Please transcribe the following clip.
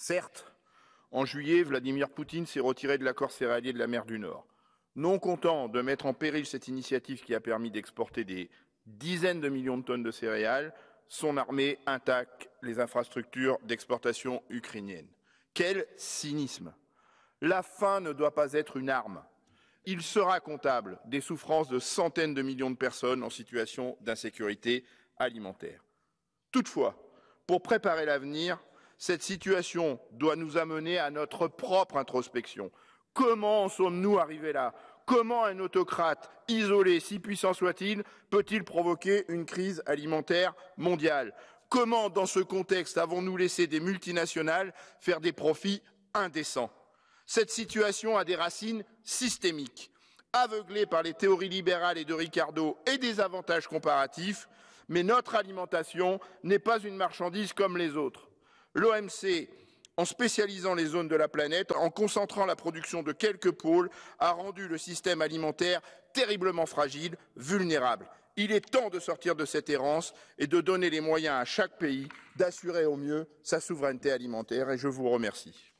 Certes, en juillet, Vladimir Poutine s'est retiré de l'accord céréalier de la mer du Nord. Non content de mettre en péril cette initiative qui a permis d'exporter des dizaines de millions de tonnes de céréales, son armée intacte les infrastructures d'exportation ukrainiennes. Quel cynisme La faim ne doit pas être une arme. Il sera comptable des souffrances de centaines de millions de personnes en situation d'insécurité alimentaire. Toutefois, pour préparer l'avenir, cette situation doit nous amener à notre propre introspection. Comment en sommes-nous arrivés là Comment un autocrate isolé, si puissant soit-il, peut-il provoquer une crise alimentaire mondiale Comment, dans ce contexte, avons-nous laissé des multinationales faire des profits indécents Cette situation a des racines systémiques. aveuglées par les théories libérales et de Ricardo et des avantages comparatifs, mais notre alimentation n'est pas une marchandise comme les autres. L'OMC, en spécialisant les zones de la planète, en concentrant la production de quelques pôles, a rendu le système alimentaire terriblement fragile, vulnérable. Il est temps de sortir de cette errance et de donner les moyens à chaque pays d'assurer au mieux sa souveraineté alimentaire. Et je vous remercie.